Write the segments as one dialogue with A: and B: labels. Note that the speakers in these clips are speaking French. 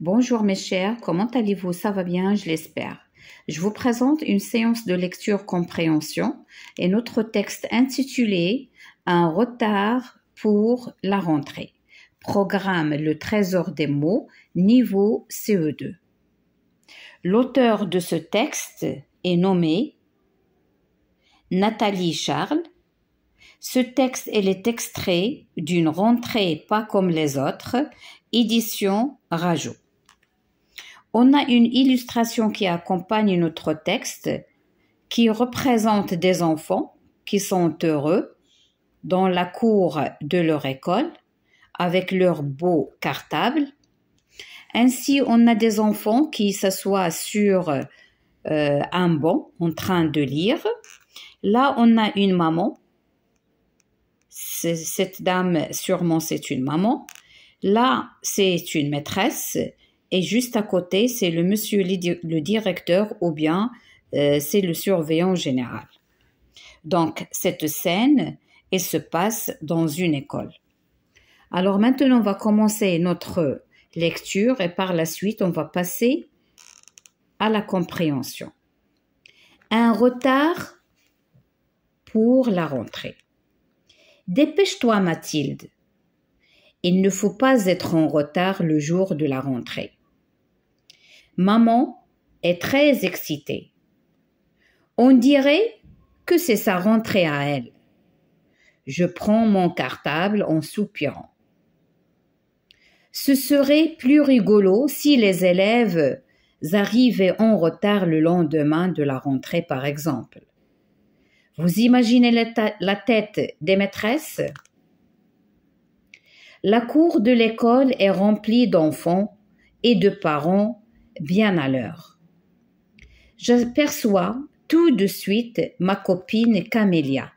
A: Bonjour mes chers, comment allez-vous Ça va bien, je l'espère. Je vous présente une séance de lecture compréhension et notre texte intitulé Un retard pour la rentrée. Programme Le Trésor des mots, niveau CE2. L'auteur de ce texte est nommé Nathalie Charles. Ce texte est extrait d'une rentrée pas comme les autres, édition Rajot on a une illustration qui accompagne notre texte, qui représente des enfants qui sont heureux dans la cour de leur école avec leur beau cartable. Ainsi, on a des enfants qui s'assoient sur euh, un banc en train de lire. Là, on a une maman. Cette dame, sûrement, c'est une maman. Là, c'est une maîtresse et juste à côté, c'est le monsieur le directeur ou bien euh, c'est le surveillant général. Donc, cette scène, elle se passe dans une école. Alors maintenant, on va commencer notre lecture et par la suite, on va passer à la compréhension. Un retard pour la rentrée. Dépêche-toi, Mathilde. Il ne faut pas être en retard le jour de la rentrée. Maman est très excitée. On dirait que c'est sa rentrée à elle. Je prends mon cartable en soupirant. Ce serait plus rigolo si les élèves arrivaient en retard le lendemain de la rentrée, par exemple. Vous imaginez la, tête des maîtresses La cour de l'école est remplie d'enfants et de parents bien à l'heure. J'aperçois tout de suite ma copine Camélia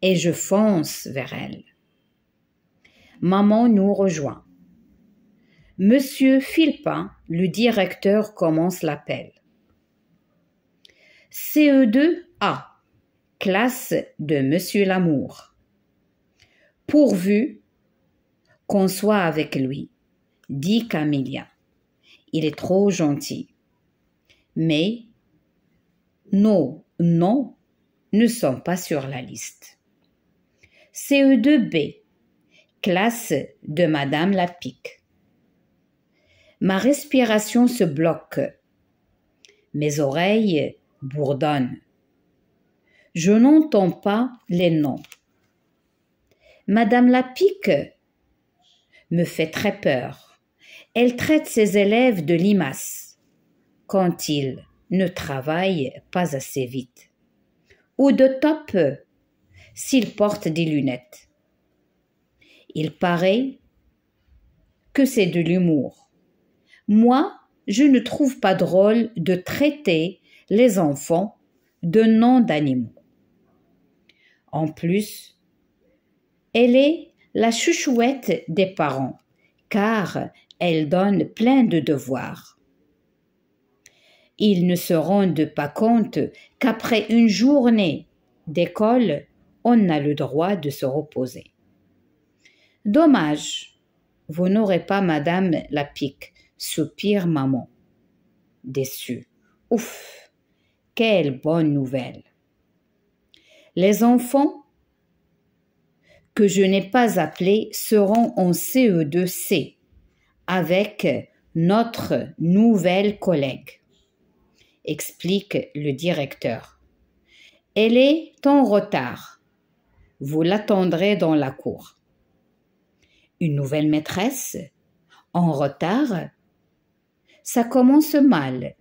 A: et je fonce vers elle. Maman nous rejoint. Monsieur Philpin, le directeur, commence l'appel. CE2A, classe de Monsieur Lamour. Pourvu qu'on soit avec lui, dit Camélia il est trop gentil. Mais nos noms ne sont pas sur la liste. CE2B, classe de Madame Lapique. Ma respiration se bloque. Mes oreilles bourdonnent. Je n'entends pas les noms. Madame Lapique me fait très peur elle traite ses élèves de limaces quand ils ne travaillent pas assez vite, ou de top s'ils portent des lunettes. Il paraît que c'est de l'humour. Moi, je ne trouve pas drôle de traiter les enfants de noms d'animaux. En plus, elle est la chouchouette des parents, car elle donne plein de devoirs. Ils ne se rendent pas compte qu'après une journée d'école, on a le droit de se reposer. Dommage, vous n'aurez pas Madame la Pique, soupire maman. Déçue. Ouf, quelle bonne nouvelle. Les enfants que je n'ai pas appelés seront en CE2C e avec notre nouvelle collègue, explique le directeur. Elle est en retard. Vous l'attendrez dans la cour. Une nouvelle maîtresse En retard Ça commence mal,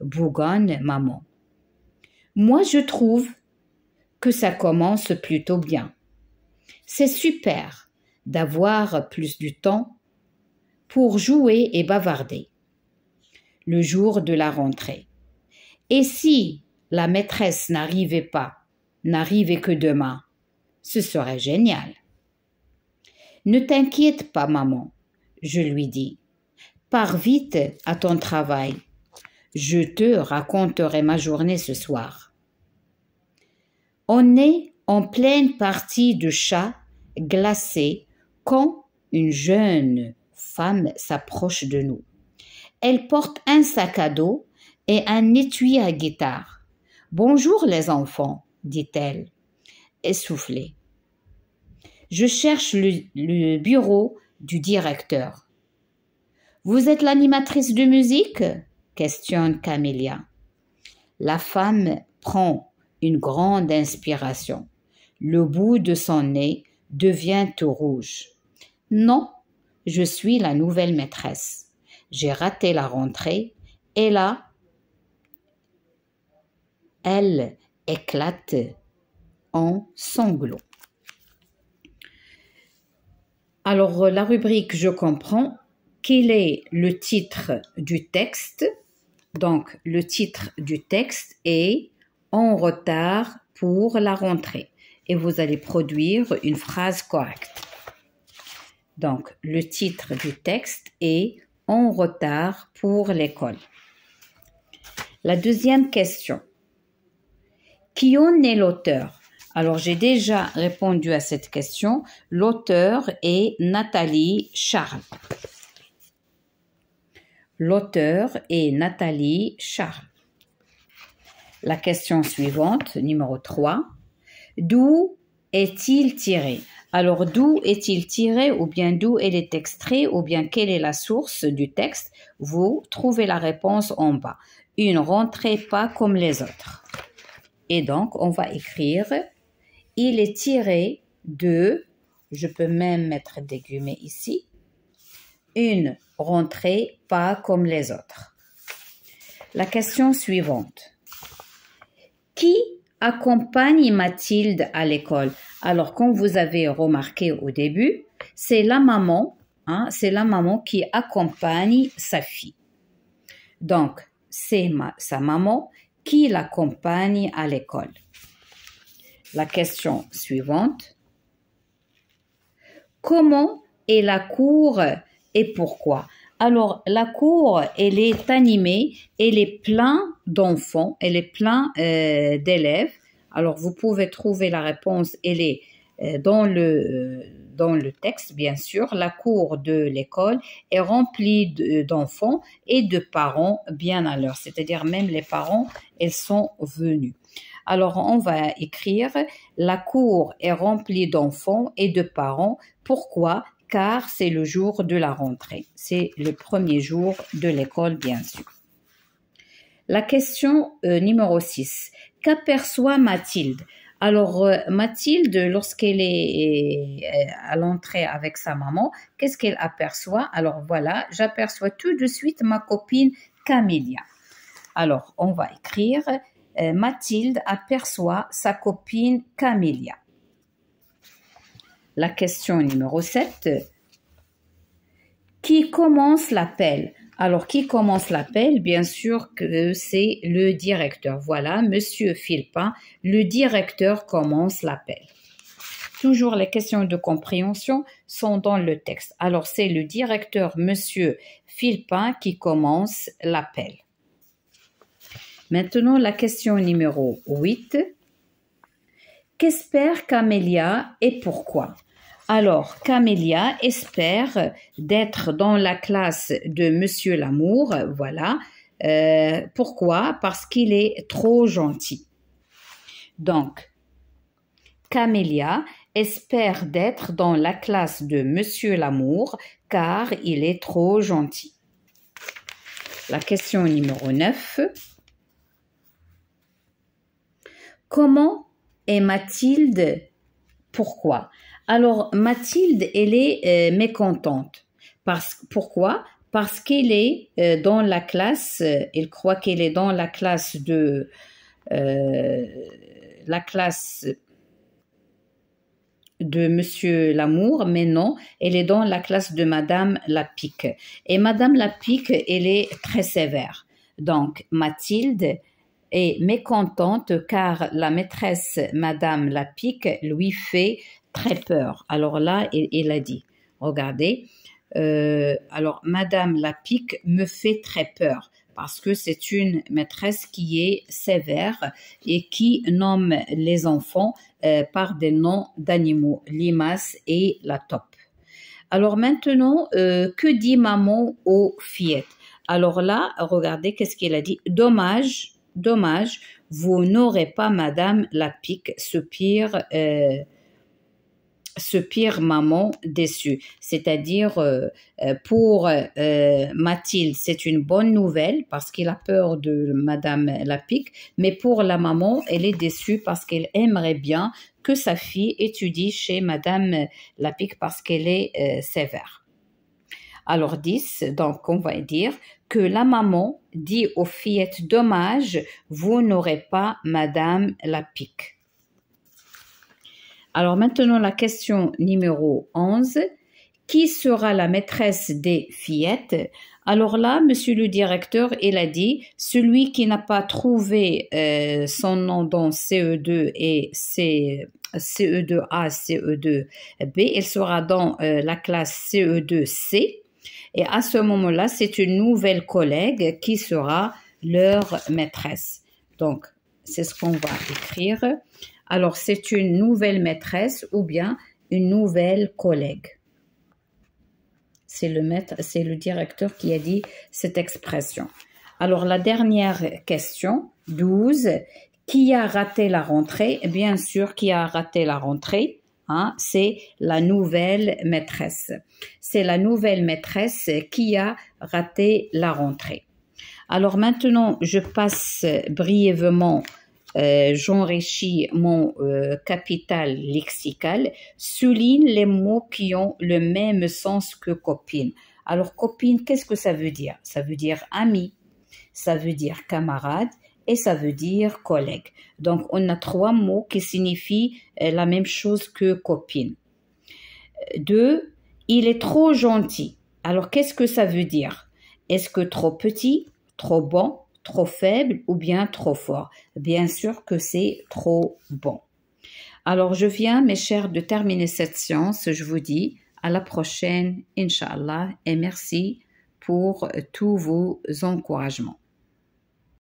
A: bougonne maman. Moi, je trouve que ça commence plutôt bien. C'est super d'avoir plus du temps pour jouer et bavarder le jour de la rentrée. Et si la maîtresse n'arrivait pas, n'arrivait que demain, ce serait génial. Ne t'inquiète pas, maman, je lui dis. Pars vite à ton travail. Je te raconterai ma journée ce soir. On est en pleine partie de chat glacé quand une jeune femme s'approche de nous. Elle porte un sac à dos et un étui à guitare. Bonjour les enfants, dit-elle, essoufflée. Je cherche le, bureau du directeur. Vous êtes l'animatrice de musique questionne Camélia. La femme prend une grande inspiration. Le bout de son nez devient tout rouge. Non, je suis la nouvelle maîtresse. J'ai raté la rentrée et là, elle éclate en sanglots. Alors, la rubrique Je comprends, quel est le titre du texte Donc, le titre du texte est En retard pour la rentrée. Et vous allez produire une phrase correcte. Donc, le titre du texte est En retard pour l'école. La deuxième question. Qui en est l'auteur Alors, j'ai déjà répondu à cette question. L'auteur est Nathalie Charles. L'auteur est Nathalie Charles. La question suivante, numéro 3. D'où est-il tiré alors d'où est-il tiré ou bien d'où est il extrait ou bien quelle est la source du texte Vous trouvez la réponse en bas. Une rentrée pas comme les autres. Et donc on va écrire il est tiré de je peux même mettre des guillemets ici une rentrée pas comme les autres. La question suivante. Qui accompagne Mathilde à l'école alors, comme vous avez remarqué au début, c'est la maman, hein, c'est la maman qui accompagne sa fille. Donc, c'est sa maman qui l'accompagne à l'école. La question suivante. Comment est la cour et pourquoi alors, la cour, elle est animée, elle est pleine d'enfants, elle est pleine euh, d'élèves. Alors, vous pouvez trouver la réponse, elle est euh, euh, dans le, texte, bien sûr, la cour de l'école est remplie euh, d'enfants et de parents bien à l'heure, c'est-à-dire même les parents, elles sont venus. Alors, on va écrire La cour est remplie d'enfants et de parents. Pourquoi Car c'est le jour de la rentrée. C'est le premier jour de l'école, bien sûr. La question euh, numéro 6. Qu'aperçoit Mathilde Alors, euh, Mathilde, lorsqu'elle est euh, à l'entrée avec sa maman, qu'est-ce qu'elle aperçoit Alors voilà, j'aperçois tout de suite ma copine Camélia. Alors, on va écrire. Mathilde aperçoit sa copine Camélia. La question numéro 7. Qui commence l'appel alors, qui commence l'appel Bien sûr que c'est le directeur. Voilà, monsieur Philpin, le directeur commence l'appel. Toujours les questions de compréhension sont dans le texte. Alors, c'est le directeur, monsieur Philpin, qui commence l'appel. Maintenant, la question numéro 8. Qu'espère Camélia et pourquoi alors, Camélia espère d'être dans la classe de Monsieur Lamour, voilà. Euh, pourquoi Parce qu'il est trop gentil. Donc, Camélia espère d'être dans la classe de Monsieur Lamour car il est trop gentil. La question numéro 9. Comment est Mathilde Pourquoi alors Mathilde, elle est euh, mécontente. Parce, pourquoi Parce qu'elle est euh, dans la classe, euh, elle croit qu'elle est dans la classe de... la classe de Monsieur Lamour, mais non, elle est dans la classe de Madame Lapique. Et Madame Lapique, elle est très sévère. Donc, Mathilde est mécontente car la maîtresse Madame Lapique lui fait très peur. Alors là, il, a dit, regardez, euh, alors Madame Lapique me fait très peur parce que c'est une maîtresse qui est sévère et qui nomme les enfants euh, par des noms d'animaux, l'imace et la top. Alors maintenant, euh, que dit maman aux fillettes Alors là, regardez qu'est-ce qu'il a dit. Dommage, dommage, vous n'aurez pas Madame Lapique, ce pire ce pire maman déçu, C'est-à-dire, euh, euh, pour euh, Mathilde, c'est une bonne nouvelle parce qu'il a peur de Madame Lapic, mais pour la maman, elle est déçue parce qu'elle aimerait bien que sa fille étudie chez Madame Lapic parce qu'elle est sévère. Alors 10, donc on va dire que la maman dit aux fillettes, dommage, vous n'aurez pas Madame Lapic. Alors maintenant, la question numéro 11. Qui sera la maîtresse des fillettes Alors là, monsieur le directeur, il a dit, celui qui n'a pas trouvé euh, son nom dans CE2 et ce 2 a ce CE2B. il sera dans euh, la classe CE2C. E et à ce moment-là, c'est une nouvelle collègue qui sera leur maîtresse. Donc, c'est ce qu'on va écrire. Alors c'est une nouvelle maîtresse ou bien une nouvelle collègue. C'est le maître, c'est le directeur qui a dit cette expression. Alors la dernière question, 12, qui a raté la rentrée Bien sûr, qui a raté la rentrée hein, C'est la nouvelle maîtresse. C'est la nouvelle maîtresse qui a raté la rentrée. Alors maintenant, je passe brièvement euh, j'enrichis mon euh, capital lexical, souligne les mots qui ont le même sens que copine. Alors copine, qu'est-ce que ça veut dire Ça veut dire ami, ça veut dire camarade et ça veut dire collègue. Donc on a trois mots qui signifient euh, la même chose que copine. Deux, il est trop gentil. Alors qu'est-ce que ça veut dire Est-ce que trop petit, trop bon, trop faible ou bien trop fort. Bien sûr que c'est trop bon. Alors je viens, mes chers, de terminer cette séance. Je vous dis à la prochaine, Inch'Allah, et merci pour tous vos encouragements.